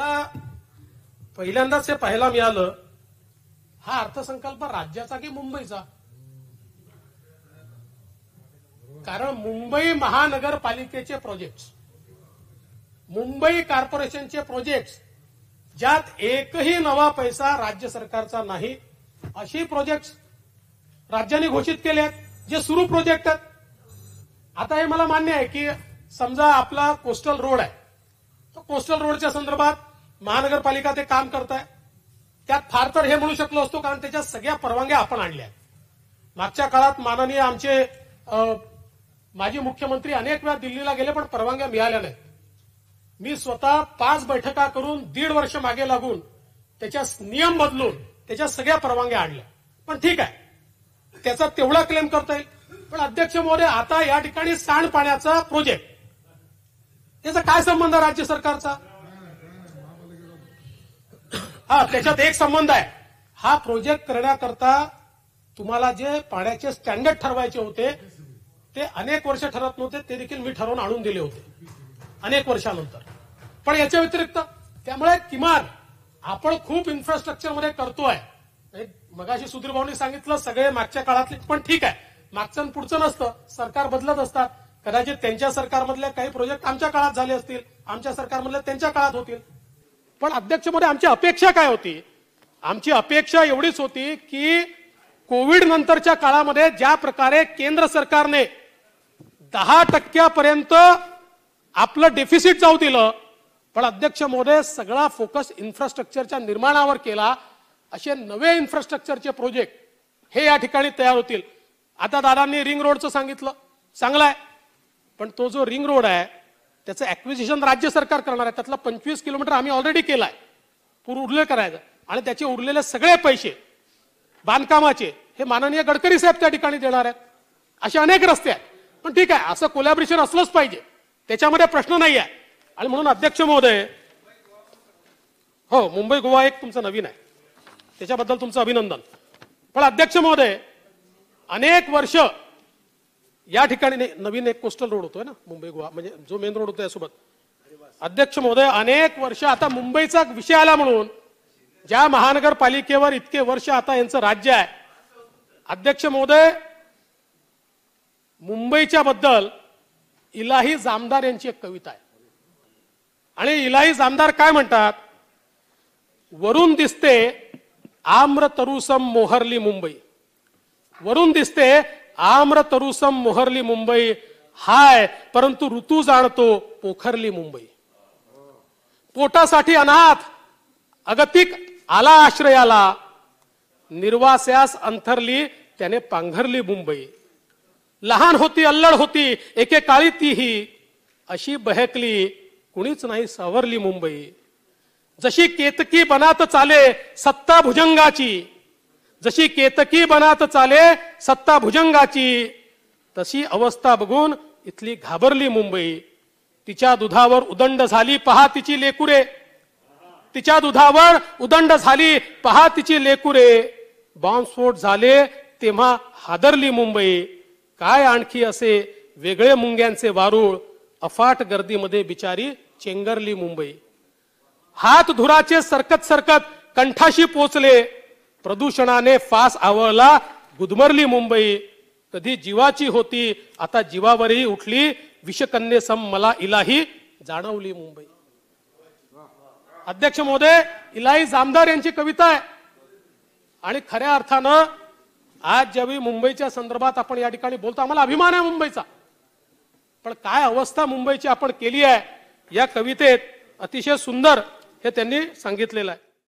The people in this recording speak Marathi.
मला पहिल्यांदाच हे पाहायला मिळालं हा अर्थसंकल्प राज्याचा की मुंबईचा कारण मुंबई महानगरपालिकेचे प्रोजेक्ट्स मुंबई कॉर्पोरेशनचे प्रोजेक्ट्स ज्यात एकही नवा पैसा राज्य सरकारचा नाही अशी प्रोजेक्ट्स राज्याने घोषित केले आहेत जे सुरू प्रोजेक्ट आहेत आता हे मला मान्य आहे की समजा आपला कोस्टल रोड आहे तो कोस्टल रोडच्या संदर्भात महानगरपालिका ते काम करत आहे त्यात फार तर हे म्हणू शकलो असतो कारण त्याच्या सगळ्या परवानग्या आपण आणल्या मागच्या काळात माननीय आमचे माजी मुख्यमंत्री अनेक वेळा दिल्लीला गेले पण परवानग्या मिळाल्या नाहीत मी स्वतः पाच बैठका करून दीड वर्ष मागे लागून त्याच्या नियम बदलून त्याच्या सगळ्या परवानग्या आणल्या पण ठीक आहे त्याचा तेवढा क्लेम करता येईल पण अध्यक्ष महोदय आता या ठिकाणी सांडपाण्याचा प्रोजेक्ट त्याचा काय संबंध राज्य सरकारचा हा त्याच्यात एक संबंध आहे हा प्रोजेक्ट करण्याकरता तुम्हाला जे पाण्याचे स्टँडर्ड ठरवायचे होते ते अनेक वर्ष ठरत नव्हते ते देखील मी ठरवून आणून दिले होते अनेक वर्षानंतर पण याच्या व्यतिरिक्त त्यामुळे किमान आपण खूप इन्फ्रास्ट्रक्चरमध्ये करतोय मगाशी सुधीर भाऊनी सांगितलं सगळे मागच्या काळातले पण ठीक आहे मागचं पुढचं नसतं सरकार बदलत असतात कदाचित त्यांच्या सरकारमधले काही प्रोजेक्ट आमच्या काळात झाले असतील आमच्या सरकारमधले त्यांच्या काळात होतील पण अध्यक्ष मध्ये आमची अपेक्षा काय होती आमची अपेक्षा एवढीच होती की कोविड नंतरच्या काळामध्ये ज्या प्रकारे केंद्र सरकारने दहा टक्क्यापर्यंत आपलं डेफिसिट जाऊ दिलं पण अध्यक्ष मोदय सगळा फोकस इन्फ्रास्ट्रक्चरच्या निर्माणावर केला असे नवे इन्फ्रास्ट्रक्चरचे प्रोजेक्ट हे या ठिकाणी तयार होतील आता दादांनी रिंग रोडचं सांगितलं चांगला आहे पण तो जो रिंग रोड आहे त्याचं ॲक्विजिशन राज्य सरकार करणार आहे त्यातला पंचवीस किलोमीटर आम्ही ऑलरेडी केलाय पूर उरले करायचं आणि त्याचे उरलेले सगळे पैसे बांधकामाचे हे माननीय गडकरी साहेब त्या ठिकाणी देणार आहेत असे अनेक रस्ते आहेत पण ठीक आहे असं कोलॅबरेशन असलंच पाहिजे त्याच्यामध्ये प्रश्न नाही आहे आणि म्हणून अध्यक्ष महोदय हो मुंबई गोवा एक तुमचं नवीन आहे त्याच्याबद्दल तुमचं अभिनंदन पण अध्यक्ष महोदय अनेक वर्ष या ठिकाणी नवीन एक कोस्टल रोड होतोय ना मुंबई गोवा म्हणजे जो मेन रोड होतो यासोबत अध्यक्ष महोदय अनेक वर्ष आता मुंबईचा विषय आला म्हणून ज्या महानगरपालिकेवर इतके वर्ष आता यांचं राज्य आहे अध्यक्ष महोदय मुंबईच्या बद्दल इलाही जामदार यांची एक कविता आहे आणि इलाही जामदार काय म्हणतात वरून दिसते आम्र तरुसम मोहरली मुंबई वरून दिसते आम्र तरुसम मोहरली मुंबई हाय परंतु ऋतू जाणतो पोखरली मुंबई पोटासाठी अनाथ अगतिक आला आश्रयाला निर्वास्यास अंथरली त्याने पांघरली मुंबई लहान होती अल्लड होती एकेकाळी तीही अशी बहकली कुणीच नाही सावरली मुंबई जशी केतकी बनात चाले सत्ता भुजंगाची जशी केतकी बनात चाले सत्ता भुजंगाची तशी अवस्था बघून इथली घाबरली मुंबई तिच्या दुधावर उदंड झाली पहा तिची लेकुरे तिच्या दुधावर उदंड झाली पहा तिची लेकुरे बॉम्बस्फोट झाले तेव्हा हादरली मुंबई काय आणखी असे वेगळे मुंग्यांचे वारूळ अफाट गर्दीमध्ये बिचारी चेंगरली मुंबई हात धुराचे सरकत सरकत कंठाशी पोचले प्रदूषणाने फास आवळला गुदमरली मुंबई कधी जीवाची होती आता जीवावरही उठली विषकन्येसम मला इलाही जाणवली मुंबई अध्यक्ष महोदय इलाही जामदार यांची कविता आहे आणि खऱ्या अर्थानं आज ज्यावेळी मुंबईच्या संदर्भात आपण या ठिकाणी बोलतो आम्हाला अभिमान आहे मुंबईचा पण काय अवस्था मुंबईची आपण केली आहे या कवितेत अतिशय सुंदर हे त्यांनी सांगितलेलं आहे